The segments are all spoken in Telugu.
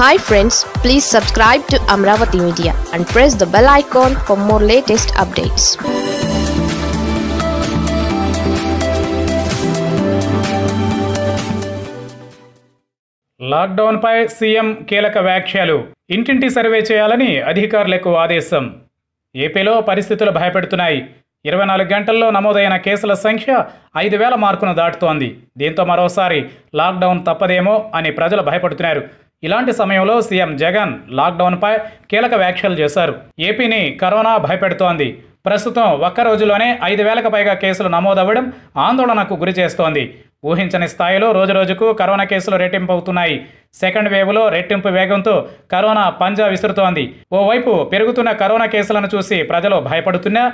hi friends please subscribe to Amaravati media and press the bell icon for more latest updates లాక్డౌన్పై సీఎం కీలక వ్యాఖ్యలు ఇంటింటి సర్వే చేయాలని అధికారులకు ఆదేశం ఏపీలో పరిస్థితులు భయపెడుతున్నాయి ఇరవై నాలుగు గంటల్లో నమోదైన కేసుల సంఖ్య ఐదు వేల మార్కును దాటుతోంది దీంతో మరోసారి లాక్డౌన్ తప్పదేమో అని ప్రజలు భయపడుతున్నారు ఇలాంటి సమయంలో సీఎం జగన్ లాక్డౌన్పై కీలక వ్యాఖ్యలు చేశారు ఏపీని కరోనా భయపెడుతోంది ప్రస్తుతం ఒక్క రోజులోనే ఐదు వేలకు పైగా కేసులు నమోదవ్వడం ఆందోళనకు గురి చేస్తోంది ఊహించని స్థాయిలో రోజురోజుకు కరోనా కేసులు రెట్టింపు అవుతున్నాయి సెకండ్ వేవ్లో రెట్టింపు వేగంతో కరోనా పంజా విసురుతోంది ఓవైపు పెరుగుతున్న కరోనా కేసులను చూసి ప్రజలు భయపడుతున్నా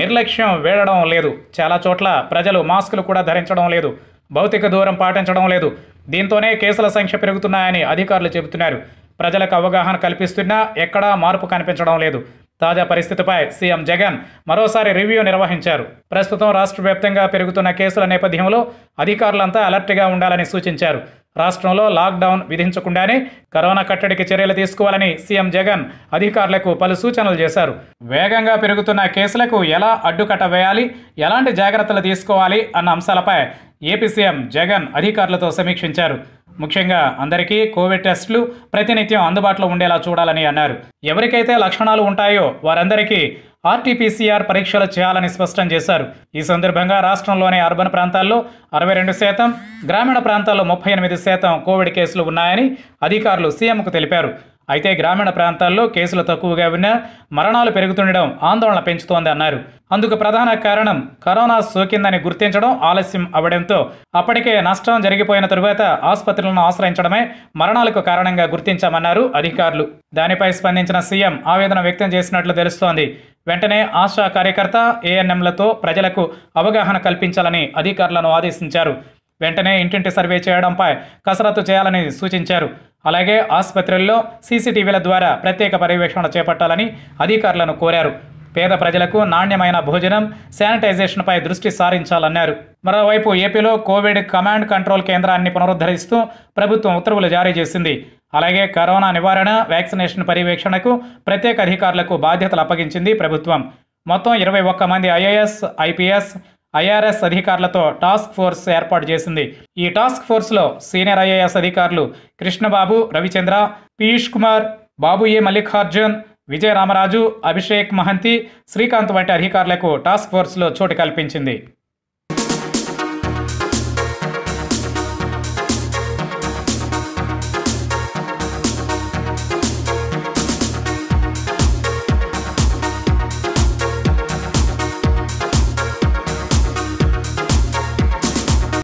నిర్లక్ష్యం వేడడం లేదు చాలా చోట్ల ప్రజలు మాస్కులు కూడా ధరించడం లేదు భౌతిక దూరం పాటించడం లేదు దీంతోనే కేసుల సంఖ్య పెరుగుతున్నాయని అధికారులు చెబుతున్నారు ప్రజలకు అవగాహన కల్పిస్తున్నా ఎక్కడా మార్పు కనిపించడం లేదు తాజా పరిస్థితిపై సీఎం జగన్ మరోసారి రివ్యూ నిర్వహించారు ప్రస్తుతం రాష్ట్ర వ్యాప్తంగా పెరుగుతున్న కేసుల నేపథ్యంలో అధికారులంతా అలర్ట్గా ఉండాలని సూచించారు రాష్ట్రంలో లాక్డౌన్ విధించకుండానే కరోనా కట్టడికి చర్యలు తీసుకోవాలని సీఎం జగన్ అధికారులకు పలు సూచనలు చేశారు వేగంగా పెరుగుతున్న కేసులకు ఎలా అడ్డుకట్ట వేయాలి ఎలాంటి జాగ్రత్తలు తీసుకోవాలి అన్న అంశాలపై ఏపీ సీఎం జగన్ అధికారులతో సమీక్షించారు ముఖ్యంగా అందరికీ కోవిడ్ టెస్టులు ప్రతినిత్యం అందుబాటులో ఉండేలా చూడాలని అన్నారు ఎవరికైతే లక్షణాలు ఉంటాయో వారందరికీ ఆర్టీపీసీఆర్ పరీక్షలు చేయాలని స్పష్టం చేశారు ఈ సందర్భంగా రాష్ట్రంలోని అర్బన్ ప్రాంతాల్లో అరవై రెండు శాతం గ్రామీణ ప్రాంతాల్లో ముప్పై ఎనిమిది శాతం కోవిడ్ కేసులు ఉన్నాయని అధికారులు సీఎంకు తెలిపారు అయితే గ్రామీణ ప్రాంతాల్లో కేసులు తక్కువగా ఉన్నా మరణాలు పెరుగుతుండడం ఆందోళన పెంచుతోంది అన్నారు అందుకు ప్రధాన కారణం కరోనా సోకిందని గుర్తించడం ఆలస్యం అవ్వడంతో అప్పటికే నష్టం జరిగిపోయిన తరువాత ఆసుపత్రులను ఆశ్రయించడమే మరణాలకు కారణంగా గుర్తించామన్నారు అధికారులు దానిపై స్పందించిన సీఎం ఆవేదన వ్యక్తం చేసినట్లు తెలుస్తోంది వెంటనే ఆశా కార్యకర్త ఏఎన్ఎంలతో ప్రజలకు అవగాహన కల్పించాలని అధికారులను ఆదేశించారు వెంటనే ఇంటింటి సర్వే చేయడంపై కసరత్తు చేయాలని సూచించారు అలాగే ఆసుపత్రుల్లో సీసీటీవీల ద్వారా ప్రత్యేక పర్యవేక్షణ చేపట్టాలని అధికారులను కోరారు పేద ప్రజలకు నాణ్యమైన భోజనం శానిటైజేషన్పై దృష్టి సారించాలన్నారు మరోవైపు ఏపీలో కోవిడ్ కమాండ్ కంట్రోల్ కేంద్రాన్ని పునరుద్ధరిస్తూ ప్రభుత్వం ఉత్తర్వులు జారీ చేసింది అలాగే కరోనా నివారణ వ్యాక్సినేషన్ పర్యవేక్షణకు ప్రత్యేక అధికారులకు బాధ్యతలు అప్పగించింది ప్రభుత్వం మొత్తం ఇరవై ఒక్క మంది ఐఏఎస్ ఐపీఎస్ ఐఆర్ఎస్ అధికారులతో టాస్క్ ఫోర్స్ ఏర్పాటు చేసింది ఈ టాస్క్ ఫోర్స్లో సీనియర్ ఐఏఎస్ అధికారులు కృష్ణబాబు రవిచంద్ర పీయూష్ కుమార్ బాబు ఏ మల్లికార్జున్ విజయ రామరాజు అభిషేక్ మహంతి శ్రీకాంత్ వంటి అధికారులకు టాస్క్ ఫోర్స్లో చోటు కల్పించింది